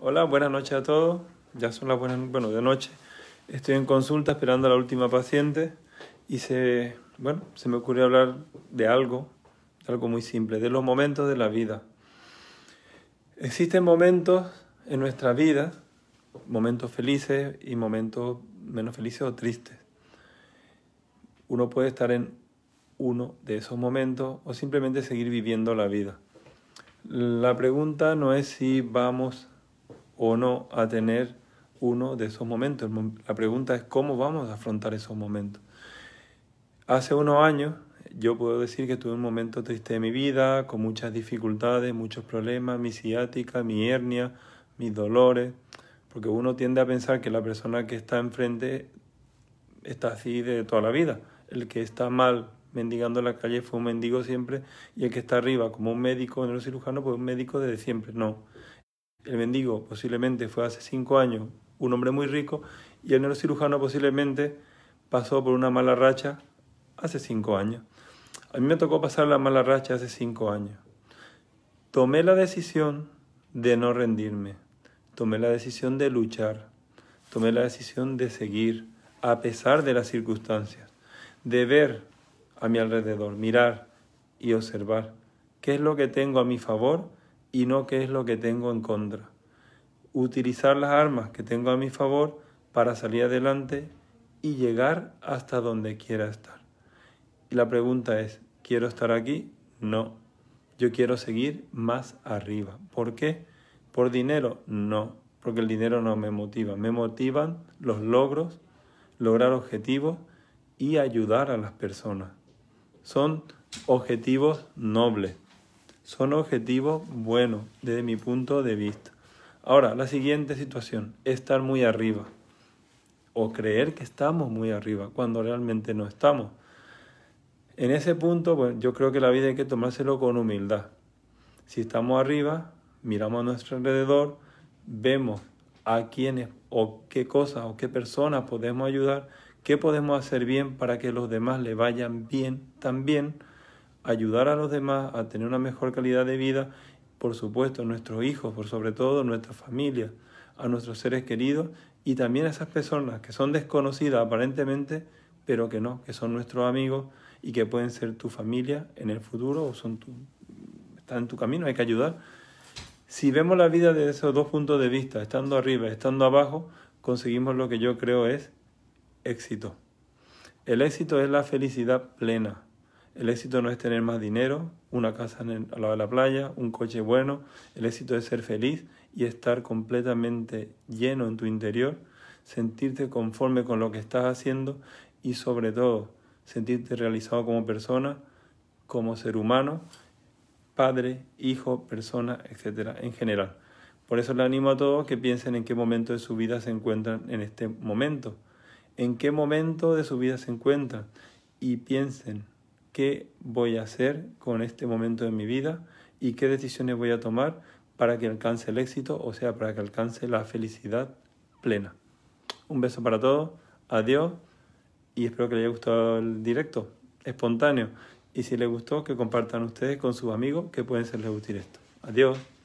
Hola, buenas noches a todos. Ya son las buenas, bueno, de noche. Estoy en consulta esperando a la última paciente y se, bueno, se me ocurrió hablar de algo, de algo muy simple, de los momentos de la vida. Existen momentos en nuestra vida, momentos felices y momentos menos felices o tristes. Uno puede estar en uno de esos momentos o simplemente seguir viviendo la vida. La pregunta no es si vamos o no a tener uno de esos momentos. La pregunta es cómo vamos a afrontar esos momentos. Hace unos años yo puedo decir que tuve un momento triste de mi vida, con muchas dificultades, muchos problemas, mi ciática, mi hernia, mis dolores, porque uno tiende a pensar que la persona que está enfrente está así de toda la vida. El que está mal mendigando en la calle fue un mendigo siempre y el que está arriba como un médico, un neurocirujano, fue pues un médico desde siempre. No, el mendigo posiblemente fue hace cinco años un hombre muy rico y el neurocirujano posiblemente pasó por una mala racha hace cinco años. A mí me tocó pasar la mala racha hace cinco años. Tomé la decisión de no rendirme. Tomé la decisión de luchar. Tomé la decisión de seguir a pesar de las circunstancias. De ver a mi alrededor, mirar y observar qué es lo que tengo a mi favor y no qué es lo que tengo en contra. Utilizar las armas que tengo a mi favor para salir adelante y llegar hasta donde quiera estar. Y la pregunta es, ¿quiero estar aquí? No. Yo quiero seguir más arriba. ¿Por qué? ¿Por dinero? No, porque el dinero no me motiva. Me motivan los logros, lograr objetivos y ayudar a las personas. Son objetivos nobles son objetivos buenos desde mi punto de vista. Ahora, la siguiente situación, estar muy arriba o creer que estamos muy arriba cuando realmente no estamos. En ese punto, pues, yo creo que la vida hay que tomárselo con humildad. Si estamos arriba, miramos a nuestro alrededor, vemos a quiénes o qué cosas o qué personas podemos ayudar, qué podemos hacer bien para que los demás le vayan bien también ayudar a los demás a tener una mejor calidad de vida, por supuesto, a nuestros hijos, por sobre todo a nuestra familia, a nuestros seres queridos y también a esas personas que son desconocidas aparentemente, pero que no, que son nuestros amigos y que pueden ser tu familia en el futuro o son están en tu camino, hay que ayudar. Si vemos la vida desde esos dos puntos de vista, estando arriba, estando abajo, conseguimos lo que yo creo es éxito. El éxito es la felicidad plena, el éxito no es tener más dinero, una casa al lado de la playa, un coche bueno. El éxito es ser feliz y estar completamente lleno en tu interior, sentirte conforme con lo que estás haciendo y sobre todo sentirte realizado como persona, como ser humano, padre, hijo, persona, etcétera, en general. Por eso le animo a todos que piensen en qué momento de su vida se encuentran en este momento, en qué momento de su vida se encuentran y piensen qué voy a hacer con este momento de mi vida y qué decisiones voy a tomar para que alcance el éxito, o sea, para que alcance la felicidad plena. Un beso para todos, adiós y espero que les haya gustado el directo, espontáneo. Y si les gustó, que compartan ustedes con sus amigos que pueden serles útil esto. Adiós.